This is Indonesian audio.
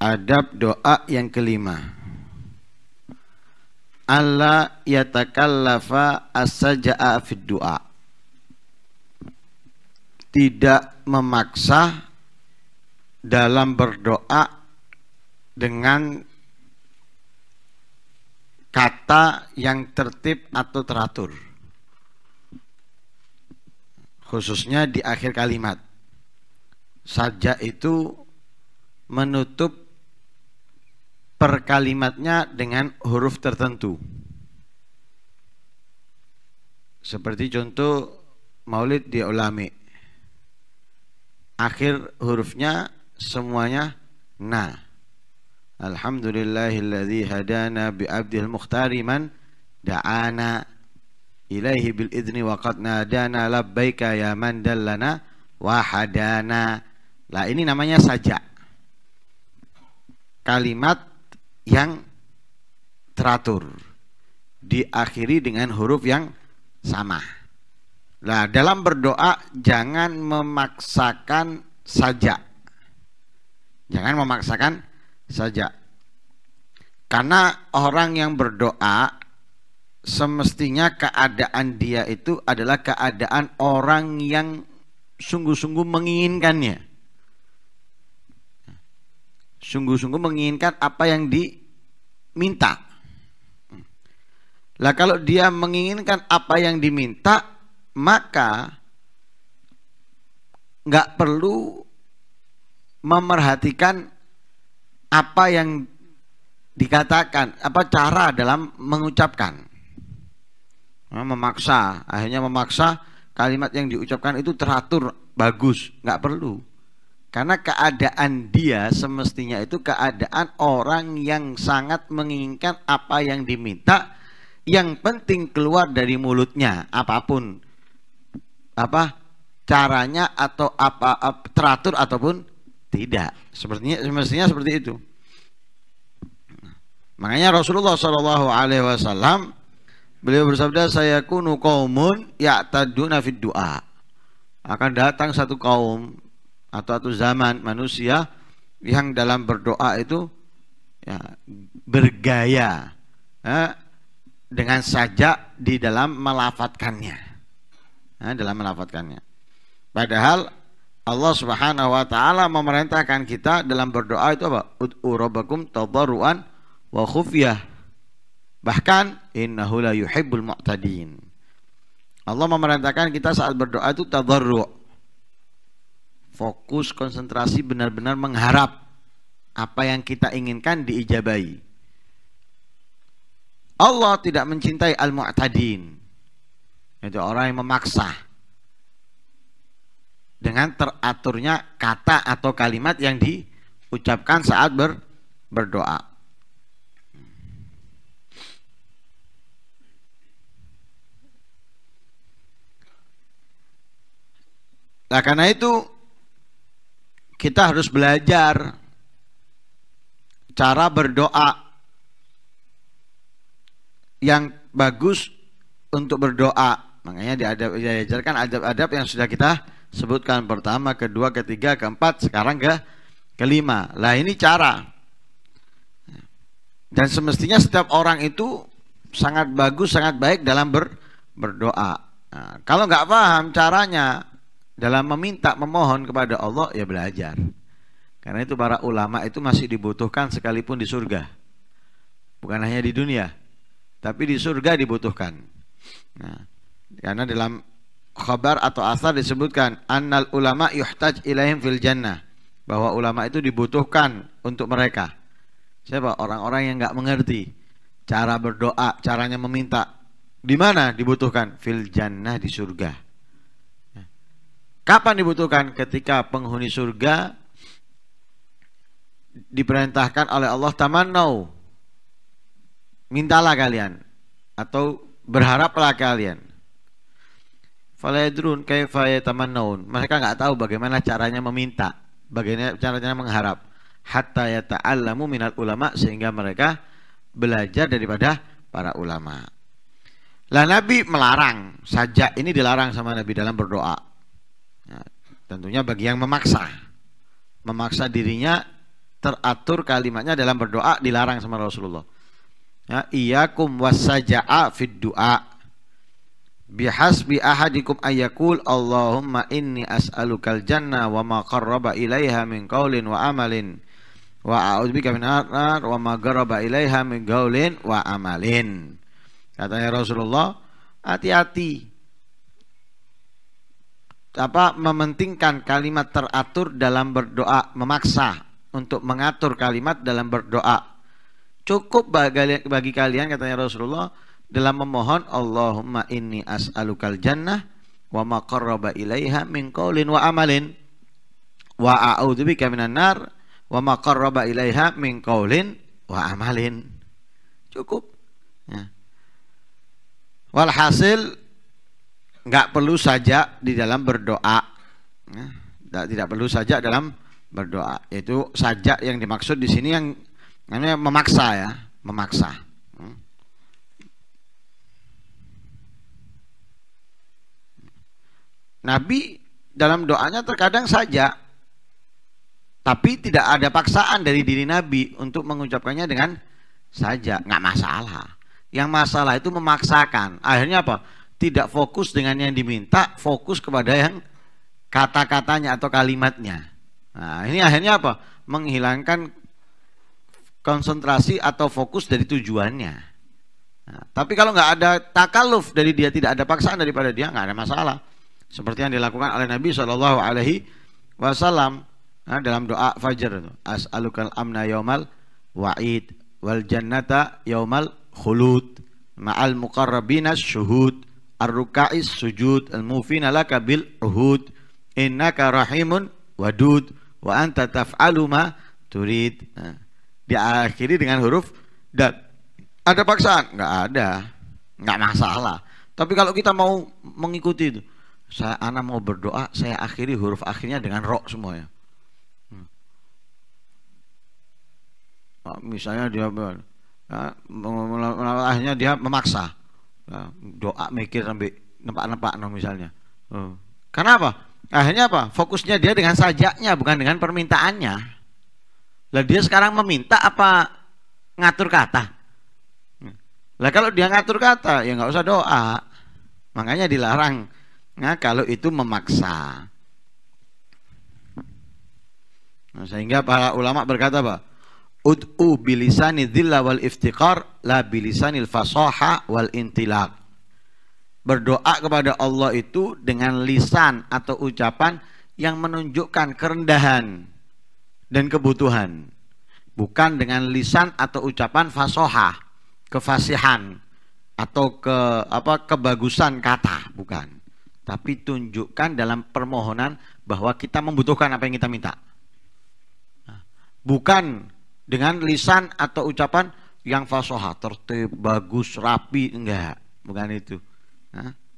Adab doa yang kelima. Allah yatakallafa asaja'a fid du'a. Tidak memaksa dalam berdoa dengan kata yang tertib atau teratur. Khususnya di akhir kalimat. Saja itu menutup per kalimatnya dengan huruf tertentu. Seperti contoh maulid di ulami. Akhir hurufnya semuanya na. Alhamdulillahilladzi hadana bi abdil mukhtari man da'ana ilaihi bil idni wa qad nadana labbaika ya man dallana wahadana. Lah ini namanya sajak. Kalimat yang teratur diakhiri dengan huruf yang sama. Nah, dalam berdoa jangan memaksakan saja. Jangan memaksakan saja. Karena orang yang berdoa semestinya keadaan dia itu adalah keadaan orang yang sungguh-sungguh menginginkannya. Sungguh-sungguh menginginkan apa yang di minta. Lah kalau dia menginginkan apa yang diminta, maka nggak perlu memerhatikan apa yang dikatakan, apa cara dalam mengucapkan. Nah, memaksa, akhirnya memaksa kalimat yang diucapkan itu teratur bagus, nggak perlu. Karena keadaan dia semestinya itu keadaan orang yang sangat menginginkan apa yang diminta, yang penting keluar dari mulutnya apapun apa caranya atau apa, apa teratur ataupun tidak. Sepertinya semestinya seperti itu. Makanya Rasulullah Shallallahu Alaihi Wasallam beliau bersabda saya kunu kaumun ya taduna doa akan datang satu kaum atau atau zaman manusia yang dalam berdoa itu ya, bergaya ya, dengan saja di dalam melafatkannya ya, dalam melafatkannya padahal Allah Subhanahu wa taala memerintahkan kita dalam berdoa itu apa ud'u rabbakum tadarruan wa khufyah bahkan innahu la yuhibbul mu'tadin Allah memerintahkan kita saat berdoa itu tadarru' fokus konsentrasi benar-benar mengharap apa yang kita inginkan diijabai Allah tidak mencintai al-mu'tadin. Itu orang yang memaksa. Dengan teraturnya kata atau kalimat yang diucapkan saat ber, berdoa. Nah, karena itu kita harus belajar cara berdoa yang bagus untuk berdoa. Makanya adab diajarkan adab-adab yang sudah kita sebutkan pertama, kedua, ketiga, keempat, sekarang ke kelima. Lah ini cara. Dan semestinya setiap orang itu sangat bagus, sangat baik dalam ber, berdoa. Nah, kalau nggak paham caranya, dalam meminta memohon kepada Allah ya belajar. Karena itu para ulama itu masih dibutuhkan sekalipun di surga. Bukan hanya di dunia, tapi di surga dibutuhkan. Nah, karena dalam khabar atau asar disebutkan annal ulama yuhtaj ilaihim fil jannah bahwa ulama itu dibutuhkan untuk mereka. Siapa? Orang-orang yang nggak mengerti cara berdoa, caranya meminta. Di mana dibutuhkan? Fil jannah di surga. Kapan dibutuhkan? Ketika penghuni surga diperintahkan oleh Allah tamannau. Mintalah kalian atau berharaplah kalian. Falayadrun kaifa yatamannaun. Mereka nggak tahu bagaimana caranya meminta, bagaimana caranya mengharap. Hatta yata'allamu minal ulama sehingga mereka belajar daripada para ulama. Lah Nabi melarang, saja ini dilarang sama Nabi dalam berdoa. Tentunya bagi yang memaksa. Memaksa dirinya teratur kalimatnya dalam berdoa dilarang sama Rasulullah. Ya, iyakum wasaja'a fid du'a. Bihasbi ahadikum ayakul Allahumma inni as'alukal jannah wa ma qarraba ilaiha min qaulin wa amalin wa a'udzubika min nar wa ma qarraba ilaiha min qaulin wa amalin. Katanya Rasulullah, hati-hati apa mementingkan kalimat teratur dalam berdoa, memaksa untuk mengatur kalimat dalam berdoa. Cukup bagi, bagi kalian katanya Rasulullah dalam memohon Allahumma inni as'alukal jannah wa ma qarraba ilaiha min qawlin wa amalin wa a'udzubika minan nar wa ma qarraba ilaiha min qawlin wa amalin. Cukup. Ya. Walhasil nggak perlu saja di dalam berdoa ya, tidak perlu saja dalam berdoa itu saja yang dimaksud di sini yang namanya memaksa ya memaksa hmm. Nabi dalam doanya terkadang saja tapi tidak ada paksaan dari diri Nabi untuk mengucapkannya dengan saja nggak masalah yang masalah itu memaksakan akhirnya apa tidak fokus dengan yang diminta, fokus kepada yang kata-katanya atau kalimatnya. Nah, ini akhirnya apa? Menghilangkan konsentrasi atau fokus dari tujuannya. Nah, tapi kalau nggak ada takaluf dari dia, tidak ada paksaan daripada dia, nggak ada masalah. Seperti yang dilakukan oleh Nabi Shallallahu Alaihi Wasallam nah, dalam doa fajar itu, as'alukal amna yaumal wa'id wal jannata yaumal khulud ma'al muqarrabina syuhud Ar-ruka'is sujud al-mufina laka bil uhud innaka rahimun wadud wa anta taf'alu ma turid. Nah, diakhiri dengan huruf dan ada paksaan? Enggak ada. Enggak masalah. Tapi kalau kita mau mengikuti itu, saya anak mau berdoa, saya akhiri huruf akhirnya dengan roh semuanya. Hmm. Misalnya dia ya, ah, akhirnya dia memaksa. Nah, doa mikir sampai nempak-nempak misalnya oh. karena apa akhirnya apa fokusnya dia dengan sajaknya bukan dengan permintaannya lah dia sekarang meminta apa ngatur kata lah kalau dia ngatur kata ya nggak usah doa makanya dilarang nah kalau itu memaksa Nah, sehingga para ulama berkata, Pak, ud'u bilisani dhilla wal iftiqar la bilisanil fasaha wal intilak berdoa kepada Allah itu dengan lisan atau ucapan yang menunjukkan kerendahan dan kebutuhan bukan dengan lisan atau ucapan fasoha kefasihan atau ke apa kebagusan kata bukan tapi tunjukkan dalam permohonan bahwa kita membutuhkan apa yang kita minta nah, bukan dengan lisan atau ucapan yang fasoha tertib bagus rapi enggak bukan itu nah,